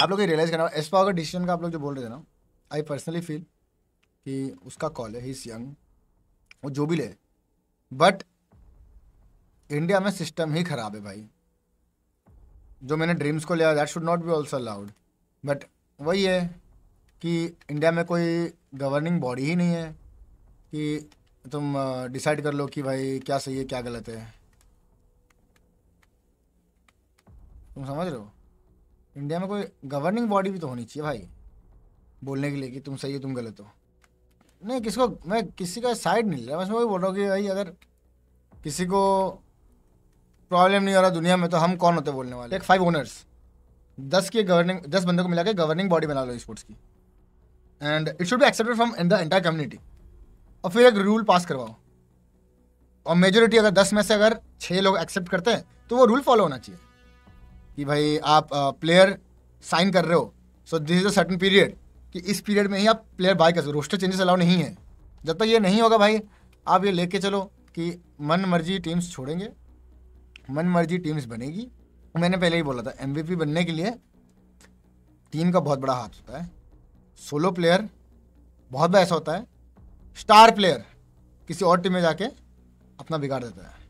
आप लोग ये रियलाइज़ करना एस पावर का डिसीजन का आप लोग जो बोल रहे थे ना आई पर्सनली फील कि उसका कॉल है ही इज़ यंग वो जो भी ले बट इंडिया में सिस्टम ही ख़राब है भाई जो मैंने ड्रीम्स को लिया that should not be also allowed but वही है कि इंडिया में कोई गवर्निंग बॉडी ही नहीं है कि तुम डिसाइड uh, कर लो कि भाई क्या सही है क्या गलत है तुम समझ रहे हो इंडिया में कोई गवर्निंग बॉडी भी तो होनी चाहिए भाई बोलने के लिए कि तुम सही हो तुम गलत हो नहीं किसको मैं किसी का साइड नहीं ले रहा बस मैं वही बोल रहा हूँ कि भाई अगर किसी को प्रॉब्लम नहीं हो रहा दुनिया में तो हम कौन होते बोलने वाले एक फाइव ओनर्स दस के गवर्निंग दस बंदों को मिला के गवर्निंग बॉडी बना लो स्पोर्ट्स की and it should be accepted from in the entire community और फिर एक रूल पास करवाओ और मेजोरिटी अगर दस में से अगर छः लोग एक्सेप्ट करते हैं तो वो रूल फॉलो होना चाहिए कि भाई आप प्लेयर साइन कर रहे हो so this is a certain period कि इस पीरियड में ही आप प्लेयर बाय कर सकते रोस्टर चेंजेस अलाउ नहीं है जब तक ये नहीं होगा भाई आप ये लेके चलो कि मन मर्जी टीम्स छोड़ेंगे मन मर्जी टीम्स बनेगी मैंने पहले ही बोला था एम बनने के लिए टीम का बहुत बड़ा हाथ होता है सोलो प्लेयर बहुत बड़ा ऐसा होता है स्टार प्लेयर किसी और टीम में जाके अपना बिगाड़ देता है